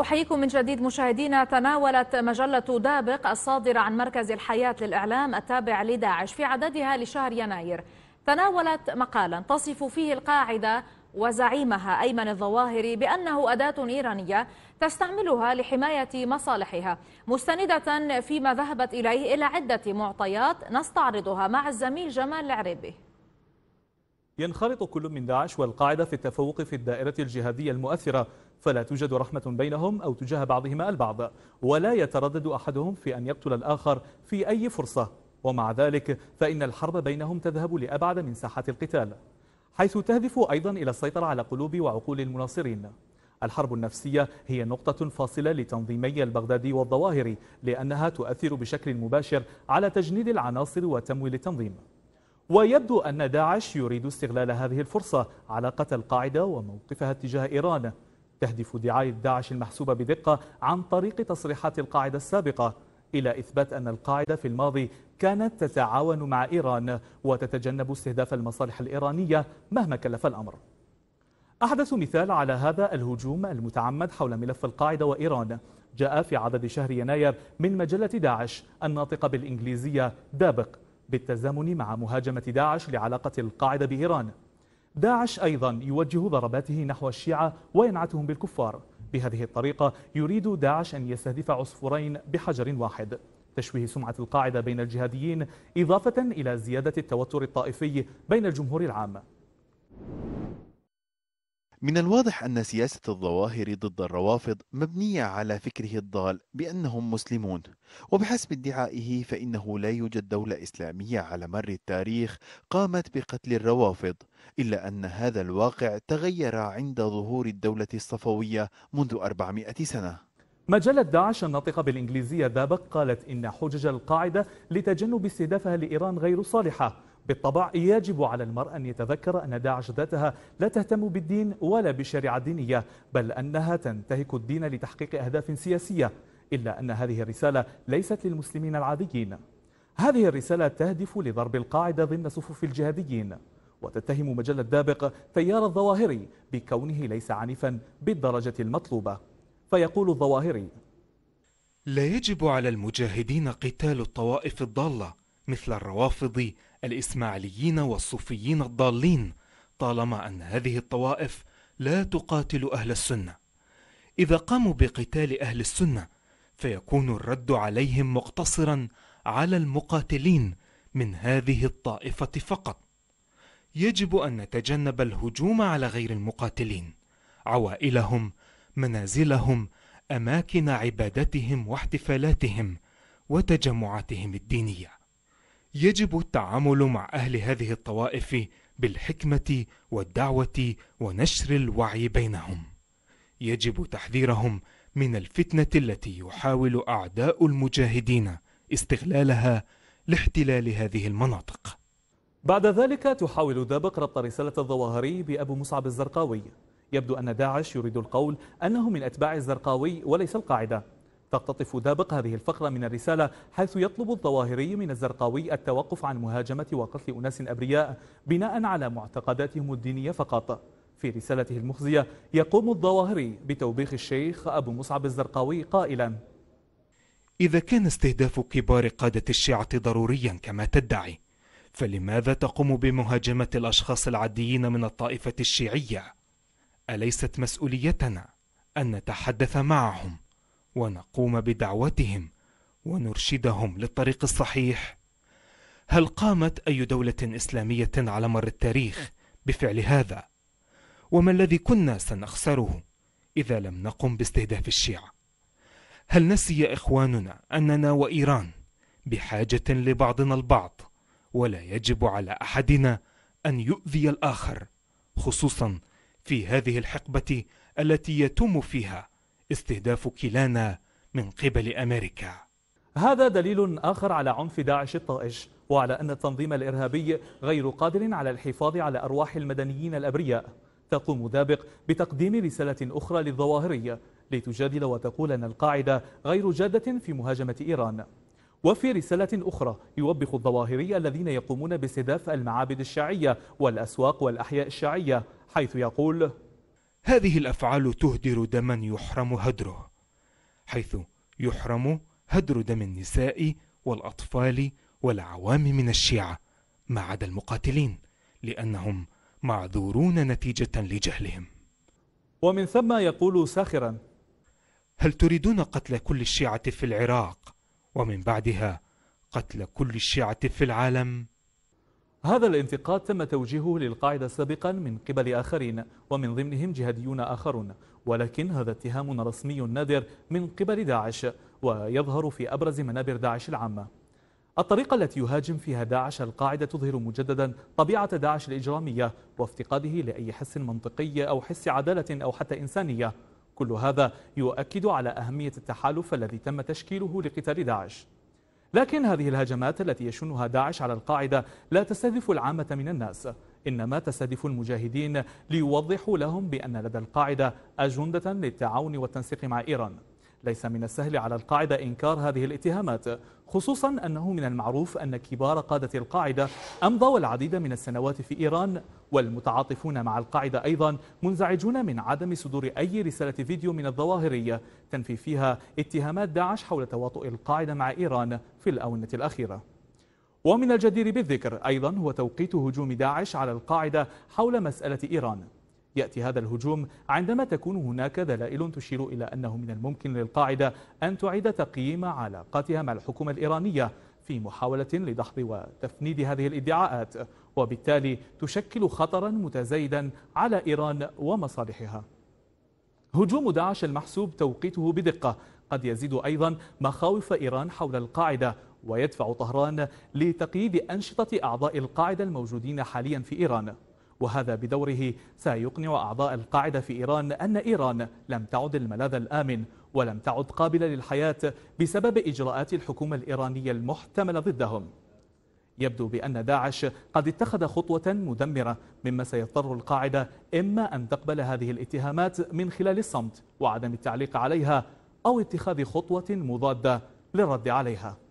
أحييكم من جديد مشاهدينا تناولت مجلة دابق الصادرة عن مركز الحياة للإعلام التابع لداعش في عددها لشهر يناير تناولت مقالا تصف فيه القاعدة وزعيمها أيمن الظواهري بأنه أداة إيرانية تستعملها لحماية مصالحها مستندة فيما ذهبت إليه إلى عدة معطيات نستعرضها مع الزميل جمال العريبي ينخرط كل من داعش والقاعدة في التفوق في الدائرة الجهادية المؤثرة فلا توجد رحمة بينهم أو تجاه بعضهما البعض ولا يتردد أحدهم في أن يقتل الآخر في أي فرصة ومع ذلك فإن الحرب بينهم تذهب لأبعد من ساحة القتال حيث تهدف أيضا إلى السيطرة على قلوب وعقول المناصرين الحرب النفسية هي نقطة فاصلة لتنظيمي البغدادي والظواهري لأنها تؤثر بشكل مباشر على تجنيد العناصر وتمويل التنظيم ويبدو أن داعش يريد استغلال هذه الفرصة على قتل القاعدة وموقفها تجاه إيران تهدف دعاية داعش المحسوبة بدقة عن طريق تصريحات القاعدة السابقة إلى إثبات أن القاعدة في الماضي كانت تتعاون مع إيران وتتجنب استهداف المصالح الإيرانية مهما كلف الأمر أحدث مثال على هذا الهجوم المتعمد حول ملف القاعدة وإيران جاء في عدد شهر يناير من مجلة داعش الناطقة بالإنجليزية دابق بالتزامن مع مهاجمة داعش لعلاقة القاعدة بإيران داعش أيضا يوجه ضرباته نحو الشيعة وينعتهم بالكفار بهذه الطريقة يريد داعش أن يستهدف عصفورين بحجر واحد تشويه سمعة القاعدة بين الجهاديين إضافة إلى زيادة التوتر الطائفي بين الجمهور العام من الواضح أن سياسة الظواهر ضد الروافض مبنية على فكره الضال بأنهم مسلمون، وبحسب ادعائه فإنه لا يوجد دولة إسلامية على مر التاريخ قامت بقتل الروافض، إلا أن هذا الواقع تغير عند ظهور الدولة الصفوية منذ 400 سنة. مجلة داعش الناطقة بالإنجليزية بابك قالت إن حجج القاعدة لتجنب استهدافها لإيران غير صالحة بالطبع يجب على المرء أن يتذكر أن داعش ذاتها لا تهتم بالدين ولا بالشريعة الدينية بل أنها تنتهك الدين لتحقيق أهداف سياسية إلا أن هذه الرسالة ليست للمسلمين العاديين هذه الرسالة تهدف لضرب القاعدة ضمن صفوف الجهاديين وتتهم مجلة دابق تيار الظواهري بكونه ليس عنيفا بالدرجة المطلوبة فيقول الظواهري لا يجب على المجاهدين قتال الطوائف الضالة مثل الروافض الإسماعيليين والصوفيين الضالين طالما أن هذه الطوائف لا تقاتل أهل السنة إذا قاموا بقتال أهل السنة فيكون الرد عليهم مقتصرا على المقاتلين من هذه الطائفة فقط يجب أن نتجنب الهجوم على غير المقاتلين عوائلهم منازلهم أماكن عبادتهم واحتفالاتهم وتجمعاتهم الدينيه يجب التعامل مع أهل هذه الطوائف بالحكمة والدعوة ونشر الوعي بينهم. يجب تحذيرهم من الفتنة التي يحاول أعداء المجاهدين استغلالها لاحتلال هذه المناطق. بعد ذلك تحاول دابق ربط رسالة الظواهري بأبو مصعب الزرقاوي يبدو أن داعش يريد القول أنه من أتباع الزرقاوي وليس القاعدة تقتطف دابق هذه الفقرة من الرسالة حيث يطلب الظواهري من الزرقاوي التوقف عن مهاجمة وقتل أناس أبرياء بناء على معتقداتهم الدينية فقط في رسالته المخزية يقوم الظواهري بتوبيخ الشيخ أبو مصعب الزرقاوي قائلا إذا كان استهداف كبار قادة الشيعة ضروريا كما تدعي فلماذا تقوم بمهاجمة الأشخاص العاديين من الطائفة الشيعية؟ أليست مسؤوليتنا أن نتحدث معهم ونقوم بدعوتهم ونرشدهم للطريق الصحيح هل قامت اي دوله اسلاميه على مر التاريخ بفعل هذا وما الذي كنا سنخسره اذا لم نقم باستهداف الشيعه هل نسي اخواننا اننا وايران بحاجه لبعضنا البعض ولا يجب على احدنا ان يؤذي الاخر خصوصا في هذه الحقبه التي يتم فيها استهداف كيلانا من قبل أمريكا هذا دليل آخر على عنف داعش الطائش وعلى أن التنظيم الإرهابي غير قادر على الحفاظ على أرواح المدنيين الأبرياء تقوم دابق بتقديم رسالة أخرى للظواهرية لتجادل وتقول أن القاعدة غير جادة في مهاجمة إيران وفي رسالة أخرى يوبخ الظواهري الذين يقومون باستهداف المعابد الشيعية والأسواق والأحياء الشيعية حيث يقول هذه الأفعال تهدر دما يحرم هدره حيث يحرم هدر دم النساء والأطفال والعوام من الشيعة ما عدا المقاتلين لأنهم معذورون نتيجة لجهلهم ومن ثم يقول ساخرا هل تريدون قتل كل الشيعة في العراق ومن بعدها قتل كل الشيعة في العالم؟ هذا الانتقاد تم توجيهه للقاعدة سابقا من قبل آخرين ومن ضمنهم جهاديون آخرون ولكن هذا اتهام رسمي نادر من قبل داعش ويظهر في أبرز منابر داعش العامة الطريقة التي يهاجم فيها داعش القاعدة تظهر مجددا طبيعة داعش الإجرامية وافتقاده لأي حس منطقي أو حس عدالة أو حتى إنسانية كل هذا يؤكد على أهمية التحالف الذي تم تشكيله لقتال داعش لكن هذه الهجمات التي يشنها داعش على القاعدة لا تستهدف العامة من الناس إنما تستهدف المجاهدين ليوضحوا لهم بأن لدى القاعدة أجندة للتعاون والتنسيق مع إيران ليس من السهل على القاعدة إنكار هذه الاتهامات خصوصا أنه من المعروف أن كبار قادة القاعدة أمضوا العديد من السنوات في إيران والمتعاطفون مع القاعدة أيضا منزعجون من عدم صدور أي رسالة فيديو من الظواهرية تنفي فيها اتهامات داعش حول تواطؤ القاعدة مع إيران في الأونة الأخيرة ومن الجدير بالذكر أيضا هو توقيت هجوم داعش على القاعدة حول مسألة إيران يأتي هذا الهجوم عندما تكون هناك دلائل تشير إلى أنه من الممكن للقاعدة أن تعيد تقييم علاقاتها مع الحكومة الإيرانية في محاولة لدحض وتفنيد هذه الادعاءات وبالتالي تشكل خطرا متزايدا على إيران ومصالحها هجوم داعش المحسوب توقيته بدقة قد يزيد أيضا مخاوف إيران حول القاعدة ويدفع طهران لتقييد أنشطة أعضاء القاعدة الموجودين حاليا في إيران وهذا بدوره سيقنع أعضاء القاعدة في إيران أن إيران لم تعد الملاذ الآمن ولم تعد قابلة للحياة بسبب إجراءات الحكومة الإيرانية المحتملة ضدهم يبدو بأن داعش قد اتخذ خطوة مدمرة مما سيضطر القاعدة إما أن تقبل هذه الاتهامات من خلال الصمت وعدم التعليق عليها أو اتخاذ خطوة مضادة للرد عليها